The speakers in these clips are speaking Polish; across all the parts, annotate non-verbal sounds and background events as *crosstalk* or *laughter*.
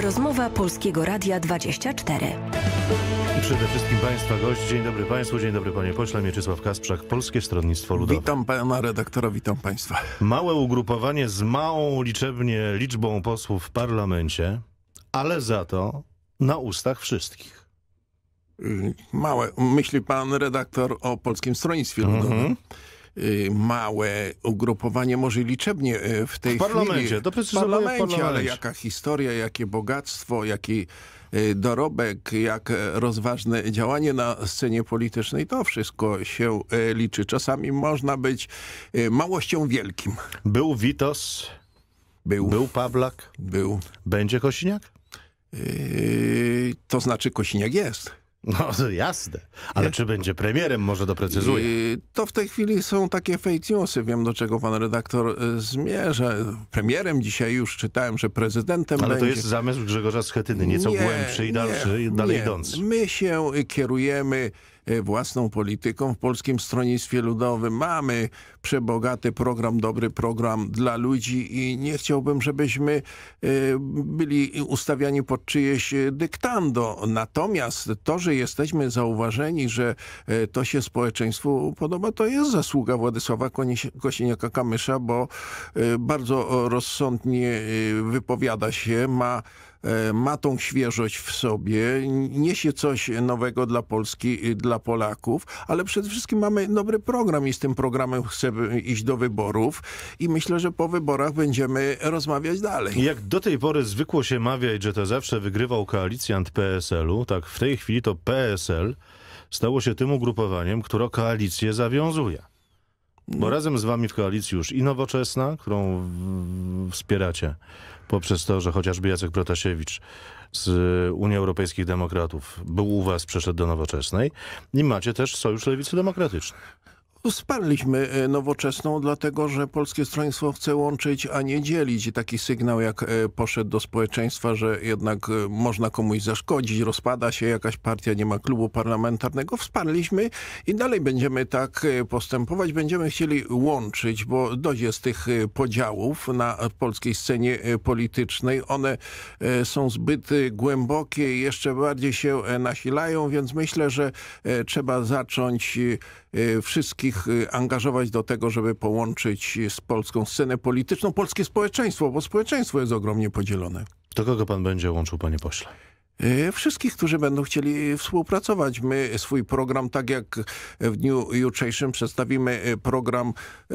Rozmowa Polskiego Radia 24. Przede wszystkim Państwa gość. Dzień dobry Państwu, dzień dobry Panie Pośle. Mieczysław Kasprzak, Polskie Stronnictwo Ludowe. Witam Pana redaktora, witam Państwa. Małe ugrupowanie z małą liczebnie liczbą posłów w parlamencie, ale za to na ustach wszystkich. Yy, małe. Myśli Pan redaktor o Polskim Stronnictwie Ludowym. Mhm. Y, małe ugrupowanie, może liczebnie y, w tej w parlamencie, chwili. w parlamencie, w parlamencie, ale jaka historia, jakie bogactwo, jaki y, dorobek, jak rozważne działanie na scenie politycznej, to wszystko się liczy. Czasami można być małością wielkim. Był Witos, był, był Pawlak, był. będzie Kosiniak? Yy, to znaczy Kosiniak jest. No to *laughs* jasne, ale czy będzie premierem, może doprecyzuję. to w tej chwili są takie fake newsy, wiem do czego pan redaktor y, zmierza. Premierem dzisiaj już czytałem, że prezydentem Ale będzie. to jest zamysł Grzegorza Schetyny, nieco nie, głębszy i dalszy, nie, dalej idący. My się kierujemy E, własną polityką w Polskim Stronnictwie Ludowym. Mamy przebogaty program, dobry program dla ludzi i nie chciałbym, żebyśmy e, byli ustawiani pod czyjeś e, dyktando. Natomiast to, że jesteśmy zauważeni, że to się społeczeństwu podoba, to jest zasługa Władysława Kosiniaka-Kamysza, bo bardzo rozsądnie wypowiada się, ma ma tą świeżość w sobie, niesie coś nowego dla Polski, dla dla Polaków, ale przede wszystkim mamy dobry program i z tym programem chcemy iść do wyborów i myślę, że po wyborach będziemy rozmawiać dalej. Jak do tej pory zwykło się mawiać, że to zawsze wygrywał koalicjant PSL-u, tak w tej chwili to PSL stało się tym ugrupowaniem, które koalicję zawiązuje. Bo no. razem z wami w koalicji już i Nowoczesna, którą wspieracie, poprzez to, że chociażby Jacek Protasiewicz z Unii Europejskich Demokratów był u was, przeszedł do Nowoczesnej i macie też Sojusz Lewicy Demokratycznej. Wsparliśmy e, nowoczesną, dlatego że Polskie Stronnictwo chce łączyć, a nie dzielić. I taki sygnał, jak e, poszedł do społeczeństwa, że jednak e, można komuś zaszkodzić, rozpada się jakaś partia, nie ma klubu parlamentarnego. Wsparliśmy i dalej będziemy tak postępować. Będziemy chcieli łączyć, bo dość jest tych podziałów na polskiej scenie politycznej. One są zbyt głębokie i jeszcze bardziej się nasilają, więc myślę, że trzeba zacząć Y, wszystkich y, angażować do tego, żeby połączyć z polską scenę polityczną polskie społeczeństwo, bo społeczeństwo jest ogromnie podzielone. To kogo pan będzie łączył, panie pośle? E, wszystkich, którzy będą chcieli współpracować. My swój program, tak jak w dniu jutrzejszym przedstawimy e, program e,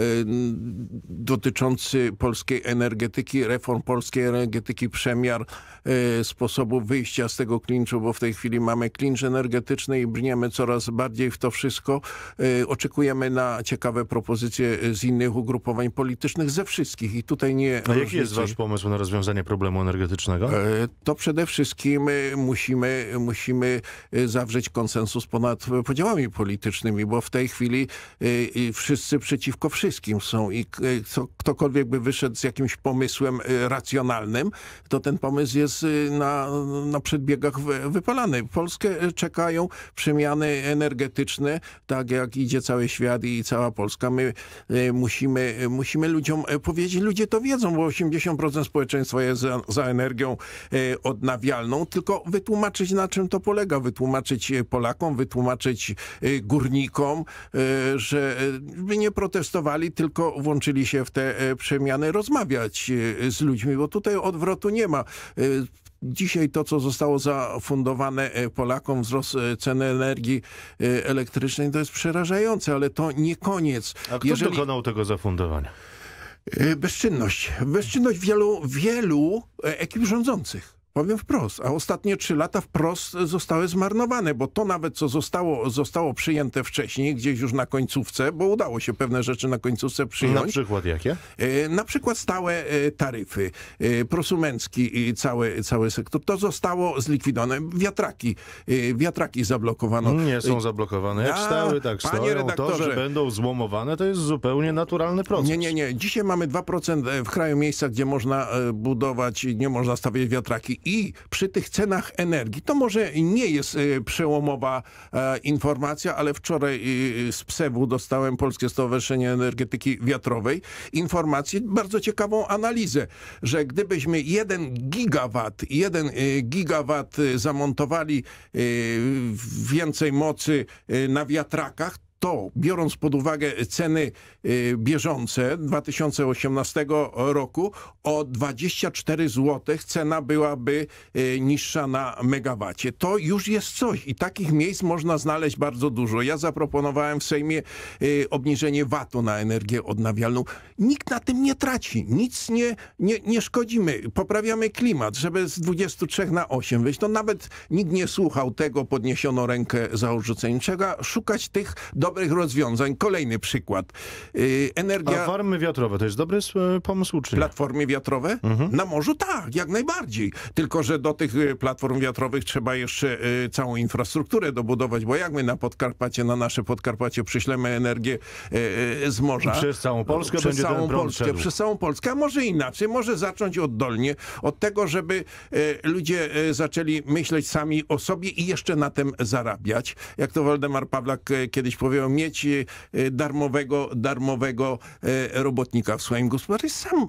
dotyczący polskiej energetyki, reform polskiej energetyki, przemiar sposobu wyjścia z tego klinczu, bo w tej chwili mamy klincz energetyczny i brniemy coraz bardziej w to wszystko. Oczekujemy na ciekawe propozycje z innych ugrupowań politycznych, ze wszystkich i tutaj nie... A jaki jest wasz pomysł na rozwiązanie problemu energetycznego? To przede wszystkim musimy, musimy y, zawrzeć konsensus ponad podziałami politycznymi, bo w tej chwili y, y, wszyscy przeciwko wszystkim są i ktokolwiek by wyszedł z jakimś pomysłem racjonalnym, to ten pomysł jest na, na przedbiegach wypalany. Polskę czekają przemiany energetyczne, tak jak idzie cały świat i cała Polska. My musimy, musimy ludziom powiedzieć, ludzie to wiedzą, bo 80% społeczeństwa jest za, za energią odnawialną, tylko wytłumaczyć na czym to polega, wytłumaczyć e, Polakom, wytłumaczyć e, górnikom, e, że by nie protestowali, tylko włączyli się w te przemiany, rozmawiać z ludźmi, bo tutaj odwrotu nie ma. Dzisiaj to, co zostało zafundowane Polakom, wzrost ceny energii elektrycznej, to jest przerażające, ale to nie koniec. A kto Jeżeli... dokonał tego zafundowania? Bezczynność. Bezczynność wielu, wielu ekip rządzących. Powiem wprost, a ostatnie trzy lata wprost zostały zmarnowane, bo to nawet, co zostało, zostało przyjęte wcześniej, gdzieś już na końcówce, bo udało się pewne rzeczy na końcówce przyjąć. Na przykład jakie? E, na przykład stałe e, taryfy, e, prosumencki i cały, cały sektor. To zostało zlikwidowane. Wiatraki, wiatraki zablokowano. Nie są zablokowane. Jak stały, tak panie stoją. Redaktorze, to, że będą złomowane, to jest zupełnie naturalny proces. Nie, nie, nie. Dzisiaj mamy 2% w kraju miejsca, gdzie można budować, nie można stawiać wiatraki i przy tych cenach energii, to może nie jest y, przełomowa e, informacja, ale wczoraj y, z PSEW-u dostałem Polskie Stowarzyszenie Energetyki Wiatrowej informację, bardzo ciekawą analizę, że gdybyśmy 1 gigawat, 1 y, gigawat zamontowali więcej mocy na wiatrakach, to, biorąc pod uwagę ceny y, bieżące 2018 roku, o 24 zł cena byłaby y, niższa na megawacie. To już jest coś i takich miejsc można znaleźć bardzo dużo. Ja zaproponowałem w Sejmie y, obniżenie VAT-u na energię odnawialną. Nikt na tym nie traci, nic nie, nie, nie szkodzimy. Poprawiamy klimat, żeby z 23 na 8 wyjść. To nawet nikt nie słuchał tego, podniesiono rękę za odrzuceniem. Trzeba szukać tych dobrych dobrych rozwiązań. Kolejny przykład. Y, energia... A farmy wiatrowe to jest dobry y, pomysł, czy nie? Platformy wiatrowe? Mhm. Na morzu tak, jak najbardziej. Tylko, że do tych y, platform wiatrowych trzeba jeszcze całą infrastrukturę dobudować, bo jak my na Podkarpacie, na nasze Podkarpacie przyślemy energię z morza. Przez całą Polskę przez będzie całą Polskę, szedł. Przez całą Polskę, a może inaczej, może zacząć oddolnie od tego, żeby ludzie zaczęli myśleć sami o sobie i jeszcze na tym zarabiać. Jak to Waldemar Pawlak kiedyś powiedział, potrzebują mieć y, darmowego, darmowego y, robotnika w swoim gospodarstwie. Sam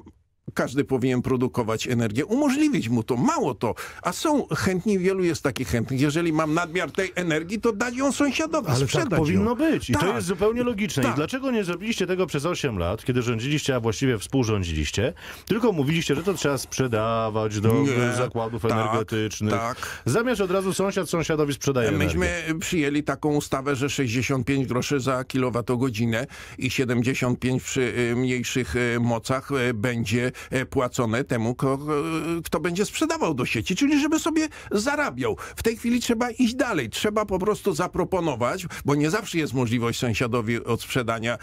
każdy powinien produkować energię, umożliwić mu to, mało to. A są chętni, wielu jest takich chętnych. Jeżeli mam nadmiar tej energii, to dać ją sąsiadowi, Ale tak sprzedać tak powinno ją. być i tak. to jest zupełnie logiczne. Tak. I dlaczego nie zrobiliście tego przez 8 lat, kiedy rządziliście, a właściwie współrządziliście, tylko mówiliście, że to trzeba sprzedawać do nie, zakładów tak, energetycznych. Tak. Zamiast od razu sąsiad sąsiadowi sprzedaje Myśmy energię. przyjęli taką ustawę, że 65 groszy za kilowatogodzinę i 75 przy y, mniejszych y, mocach y, będzie E, płacone temu, e, kto będzie sprzedawał do sieci, czyli żeby sobie zarabiał. W tej chwili trzeba iść dalej. Trzeba po prostu zaproponować, bo nie zawsze jest możliwość sąsiadowi odsprzedania. E,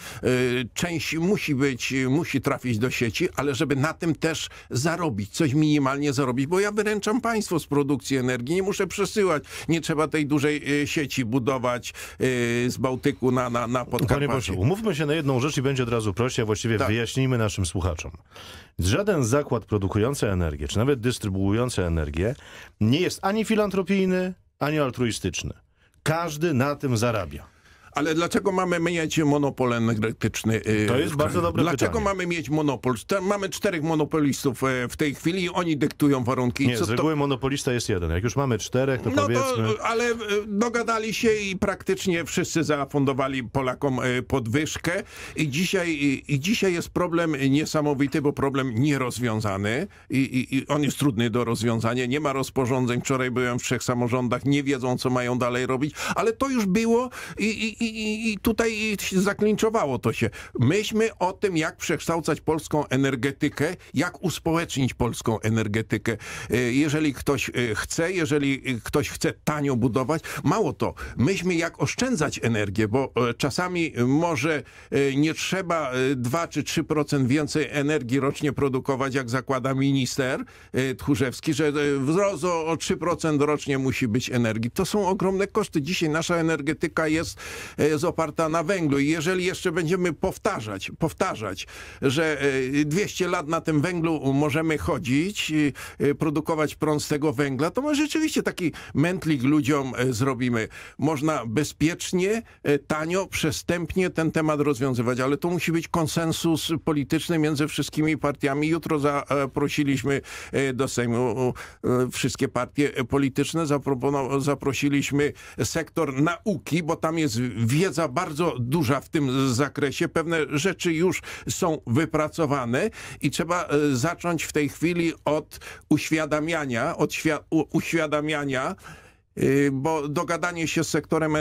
część musi być, musi trafić do sieci, ale żeby na tym też zarobić, coś minimalnie zarobić, bo ja wyręczam państwo z produkcji energii, nie muszę przesyłać, nie trzeba tej dużej sieci budować z Bałtyku na, na, na Podkarpacie. Panie pośle, umówmy się na jedną rzecz i będzie od razu proście, a właściwie tak. wyjaśnijmy naszym słuchaczom. Żaden zakład produkujący energię, czy nawet dystrybuujący energię, nie jest ani filantropijny, ani altruistyczny. Każdy na tym zarabia. Ale dlaczego mamy mieć monopol energetyczny? Y, to jest bardzo dobre Dlaczego pytanie. mamy mieć monopol? Mamy czterech monopolistów e, w tej chwili i oni dyktują warunki. Nie, Co z reguły to... monopolista jest jeden. Jak już mamy czterech, to no powiedzmy... To, ale e, dogadali się i praktycznie wszyscy zafundowali Polakom e, podwyżkę i dzisiaj, i dzisiaj jest problem niesamowity, bo problem nierozwiązany i, i, i on jest trudny do rozwiązania. Nie ma rozporządzeń. Wczoraj byłem w trzech samorządach, nie wiedzą, co mają dalej robić, ale to już było i, i i, i tutaj zaklinczowało to się. Myśmy o tym, jak przekształcać polską energetykę, jak uspołecznić polską energetykę. Y, jeżeli ktoś y, chce, jeżeli y, ktoś chce tanio budować, mało to, myśmy jak oszczędzać energię, bo e, czasami może nie trzeba 2 czy 3% więcej energii rocznie produkować, jak zakłada minister Tchórzewski, że wzrost o 3% rocznie musi być energii. To są ogromne koszty. Dzisiaj nasza energetyka jest E, jest oparta na węglu. I jeżeli jeszcze będziemy powtarzać, powtarzać, że 200 e, lat na tym węglu możemy chodzić, e, produkować prąd z tego węgla, to my rzeczywiście taki mętlik ludziom zrobimy. Można bezpiecznie, tanio, przestępnie ten temat rozwiązywać, ale to musi być konsensus polityczny między wszystkimi partiami. Jutro zaprosiliśmy do Sejmu wszystkie partie polityczne, zaprosiliśmy sektor nauki, bo tam jest wiedza bardzo duża w tym zakresie. Pewne rzeczy już są wypracowane i trzeba e, zacząć w tej chwili od uświadamiania, od uświadamiania Y, bo dogadanie się z sektorem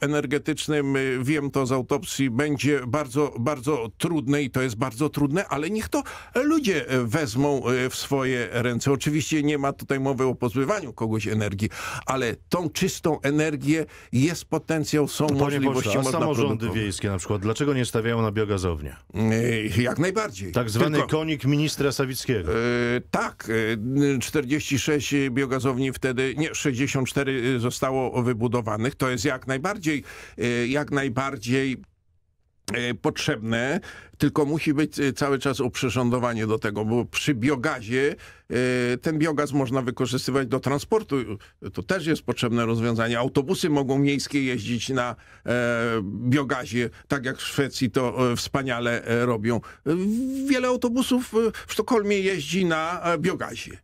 energetycznym, y, wiem to z autopsji, będzie bardzo, bardzo trudne i to jest bardzo trudne, ale niech to ludzie e, wezmą e, w swoje ręce. Oczywiście nie ma tutaj mowy o pozbywaniu kogoś energii, ale tą czystą energię jest potencjał, są Panie możliwości. Pośle, można samorządy wiejskie na przykład, dlaczego nie stawiają na biogazownię? Y, jak najbardziej. Tak zwany Tylko, konik ministra Sawickiego. tak, 46 biogazowni wtedy, nie, 64 4 y, zostało wybudowanych. To jest jak najbardziej, y, jak najbardziej y, potrzebne, tylko musi być cały czas oprzyrządowanie do tego, bo przy biogazie ten biogaz można wykorzystywać do transportu. To też jest potrzebne rozwiązanie. Autobusy mogą miejskie jeździć na e, biogazie, tak jak w Szwecji to e, wspaniale e, robią. Wiele autobusów w Sztokholmie jeździ na biogazie.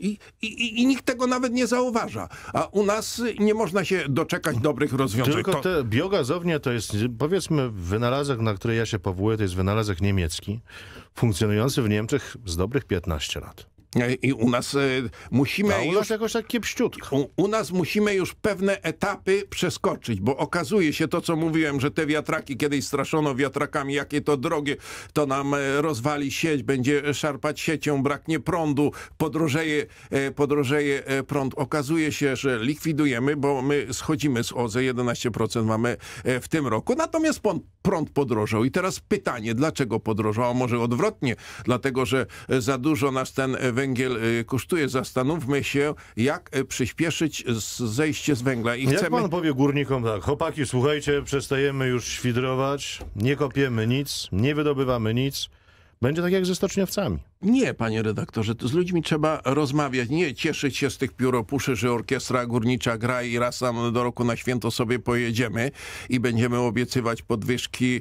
I, i, I nikt tego nawet nie zauważa. A u nas nie można się doczekać dobrych rozwiązań. Tylko to... te biogazownie to jest, powiedzmy, wynalazek, na który ja się powołuję, to jest wynalazek niemiecki, funkcjonujący w Niemczech z dobrych 15 lat. E, I u nas e, musimy... No, u nas już, jakoś tak kiepściutko. U, u, nas musimy już pewne etapy przeskoczyć, bo okazuje się to, co mówiłem, że te wiatraki, kiedyś straszono wiatrakami, jakie to drogie, to nam e, rozwali sieć, będzie szarpać siecią, braknie prądu, podrożeje, podrożeje prąd. Okazuje się, że likwidujemy, bo my schodzimy z OZE, 11% mamy w tym roku, natomiast prąd podrożał. I teraz pytanie, dlaczego podrożał? A może odwrotnie, dlatego, że za dużo nas ten węgiel y, kosztuje. Zastanówmy się, jak y, przyspieszyć zejście z węgla. I chcemy... Jak pan powie górnikom tak, chłopaki, słuchajcie, przestajemy już świdrować, nie kopiemy nic, nie wydobywamy nic. Będzie tak jak ze stoczniowcami. Nie, panie redaktorze, to z ludźmi trzeba rozmawiać, nie cieszyć się z tych pióropuszy, że orkiestra górnicza gra i raz tam do roku na święto sobie pojedziemy i będziemy obiecywać podwyżki,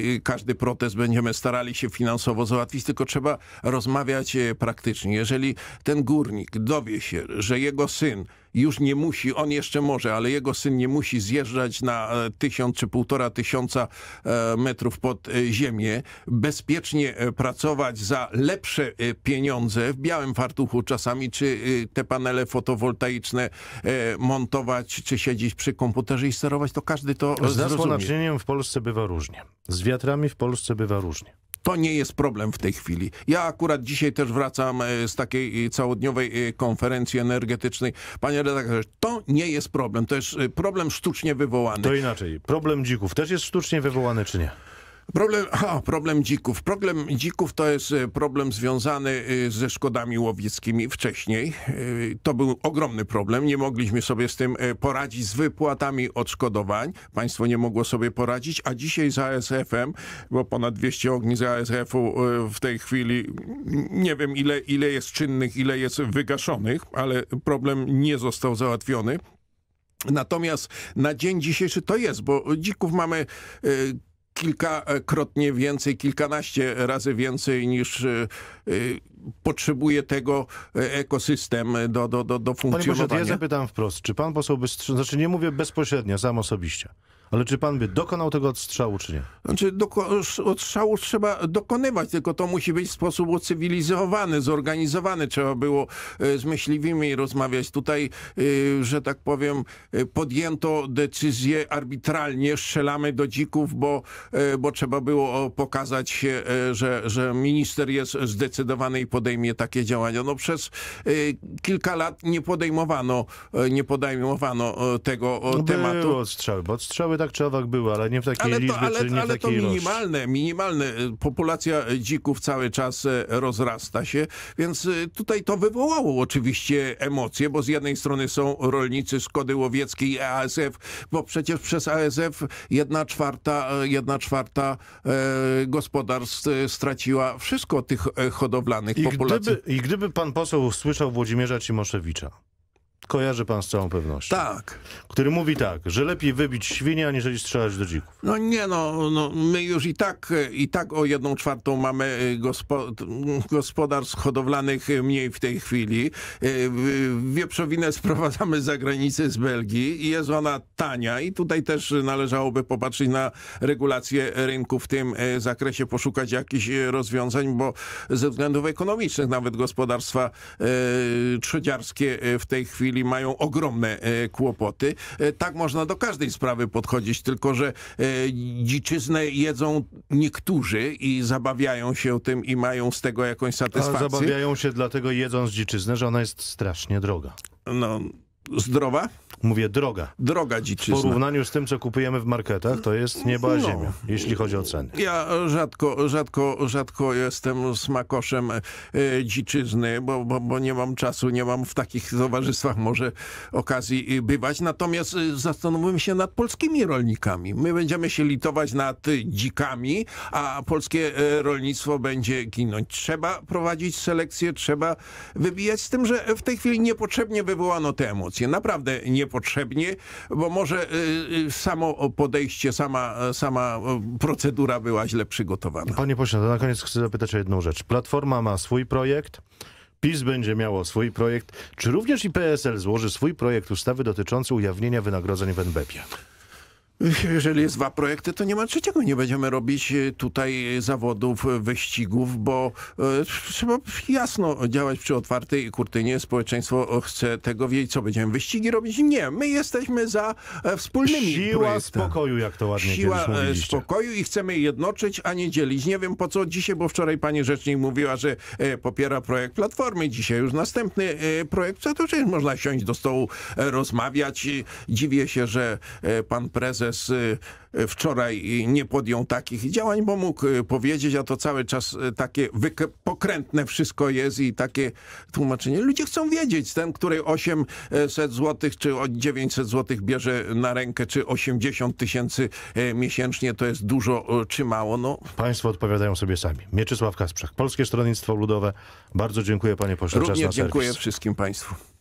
yy, każdy protest będziemy starali się finansowo załatwić, tylko trzeba rozmawiać yy, praktycznie. Jeżeli ten górnik dowie się, że jego syn już nie musi, on jeszcze może, ale jego syn nie musi zjeżdżać na e, tysiąc czy półtora tysiąca e, metrów pod e, ziemię, bezpiecznie pracować za lepsze lepsze y, pieniądze w białym fartuchu czasami, czy y, te panele fotowoltaiczne e, montować, czy siedzieć przy komputerze i sterować, to każdy to Z zrozumie. Z w Polsce bywa różnie. Z wiatrami w Polsce bywa różnie. To nie jest problem w tej chwili. Ja akurat dzisiaj też wracam e, z takiej e, całodniowej konferencji energetycznej. Panie redaktorze, to nie jest problem. To jest problem sztucznie wywołany. To inaczej. Problem dzików też jest sztucznie wywołany, czy nie? Problem, aha, *laughs* problem dzików. Problem dzików to jest e, problem związany e, ze szkodami łowieckimi wcześniej. E, to był ogromny problem. Nie mogliśmy sobie z tym poradzić z wypłatami odszkodowań. Państwo nie mogło sobie poradzić, a dzisiaj z ASF-em, bo ponad 200 z ASF-u w tej chwili, nie wiem ile, ile jest czynnych, ile jest wygaszonych, ale problem nie został załatwiony. Natomiast na dzień dzisiejszy to jest, bo dzików mamy kilkakrotnie więcej, kilkanaście razy więcej niż y, y, potrzebuje tego e, ekosystem do, do, do, do funkcjonowania. Panie pośle, ja zapytam wprost, czy pan poseł by, znaczy nie mówię bezpośrednio, sam osobiście, ale czy pan by dokonał tego odstrzału, czy nie? Znaczy, odstrzału trzeba dokonywać, tylko to musi być w sposób ucywilizowany, zorganizowany. Trzeba było e, z myśliwymi rozmawiać. Tutaj, e, że tak powiem, podjęto decyzję arbitralnie, strzelamy do dzików, bo, bo trzeba było pokazać, że, że minister jest zdecydowany i podejmie takie działania. No przez y, kilka lat nie podejmowano, y, nie podejmowano y, tego no tematu. Były odstrzały, bo odstrzały tak czy owak były, ale nie w takiej ale to, liczbie, ale, czy nie ale w takiej to minimalne, ilości. minimalne. Populacja dzików cały czas rozrasta się, więc tutaj to wywołało oczywiście emocje, bo z jednej strony są rolnicy Szkody Łowieckiej i ASF, bo przecież przez ASF jedna czwarta, jedna czwarta gospodarstw straciła wszystko tych hodowlanych. I Gdyby, I gdyby pan poseł słyszał Włodzimierza Cimoszewicza, kojarzy pan z całą pewnością. Tak. Który mówi tak, że lepiej wybić świnie, aniżeli strzelać do dzików. No nie no, no my już i tak, i tak o jedną czwartą mamy y, gospod gospodarstw hodowlanych mniej w tej chwili. Y, wieprzowinę sprowadzamy z zagranicy z Belgii i jest ona tania i tutaj też należałoby popatrzeć na regulację rynku w tym y, zakresie, poszukać jakichś rozwiązań, bo ze względów ekonomicznych nawet gospodarstwa trzodziarskie w tej chwili chwili mają ogromne e, kłopoty. E, tak można do każdej sprawy podchodzić, tylko że e, dziczyznę jedzą niektórzy i zabawiają się tym i mają z tego jakąś satysfakcję. A zabawiają się dlatego jedząc dziczyznę, że ona jest strasznie droga. No, zdrowa? Mówię droga. Droga dziczyzna. W porównaniu z tym, co kupujemy w marketach, to jest nieba no. ziemia, jeśli chodzi o ceny. Ja rzadko, rzadko, rzadko jestem smakoszem y, dziczyzny, bo, bo, bo nie mam czasu, nie mam w takich towarzystwach może okazji e, bywać. Natomiast e, zastanówmy się nad polskimi rolnikami. My będziemy się litować nad dzikami, a polskie rolnictwo będzie ginąć. Trzeba prowadzić selekcję, trzeba wybijać z tym, że w tej chwili niepotrzebnie wywołano te emocje. Naprawdę niepotrzebnie, bo może y, y, samo podejście, sama, sama y, procedura była źle przygotowana. Panie pośle, na koniec chcę zapytać o jedną rzecz. Platforma ma swój projekt, PiS będzie miało swój projekt. Czy również i PSL złoży swój projekt ustawy dotyczący ujawnienia wynagrodzeń w NBP? Jeżeli jest dwa projekty, to nie ma trzeciego. Nie będziemy robić e, tutaj e, zawodów, e, wyścigów, bo trzeba jasno działać przy otwartej kurtynie. Społeczeństwo chce tego wiedzieć, co będziemy wyścigi robić. Nie, my jesteśmy za wspólnymi Siła projektem. spokoju, jak to ładnie Siła spokoju i chcemy jednoczyć, a nie dzielić. Nie wiem po co dzisiaj, bo wczoraj pani rzecznik mówiła, że popiera projekt Platformy. Dzisiaj już następny projekt. Co To czy można siąść do stołu, rozmawiać. Dziwię się, że pan prezes prezes y, wczoraj nie podjął takich działań, bo mógł y, powiedzieć, a to cały czas y, takie pokrętne wszystko jest i takie tłumaczenie. Ludzie chcą wiedzieć, ten, który 800 zł czy 900 zł bierze na rękę, czy 80 tysięcy miesięcznie, to jest dużo czy mało. No. Państwo odpowiadają sobie sami. Mieczysław Kasprzak, Polskie Stronnictwo Ludowe. Bardzo dziękuję panie pośle. Również dziękuję wszystkim państwu.